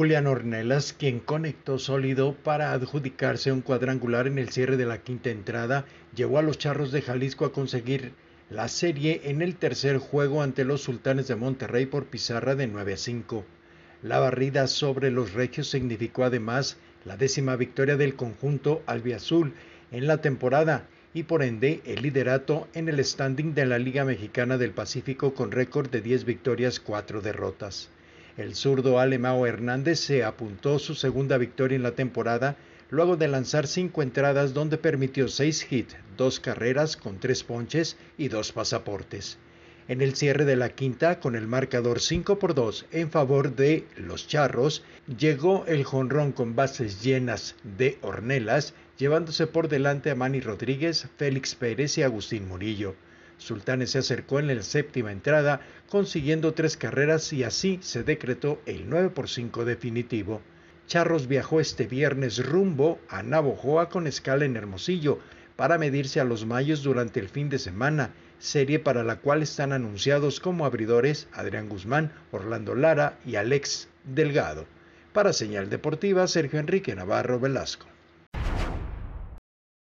Julián Ornelas, quien conectó sólido para adjudicarse un cuadrangular en el cierre de la quinta entrada, llevó a los Charros de Jalisco a conseguir la serie en el tercer juego ante los Sultanes de Monterrey por pizarra de 9 a 5. La barrida sobre los Regios significó además la décima victoria del conjunto albiazul en la temporada y por ende el liderato en el standing de la Liga Mexicana del Pacífico con récord de 10 victorias, 4 derrotas. El zurdo Alemao Hernández se apuntó su segunda victoria en la temporada luego de lanzar cinco entradas donde permitió seis hits, dos carreras con tres ponches y dos pasaportes. En el cierre de la quinta, con el marcador 5 por 2 en favor de los Charros, llegó el jonrón con bases llenas de hornelas, llevándose por delante a Manny Rodríguez, Félix Pérez y Agustín Murillo. Sultanes se acercó en la séptima entrada, consiguiendo tres carreras y así se decretó el 9 por 5 definitivo. Charros viajó este viernes rumbo a Navojoa con escala en Hermosillo para medirse a los Mayos durante el fin de semana, serie para la cual están anunciados como abridores Adrián Guzmán, Orlando Lara y Alex Delgado. Para Señal Deportiva, Sergio Enrique Navarro Velasco.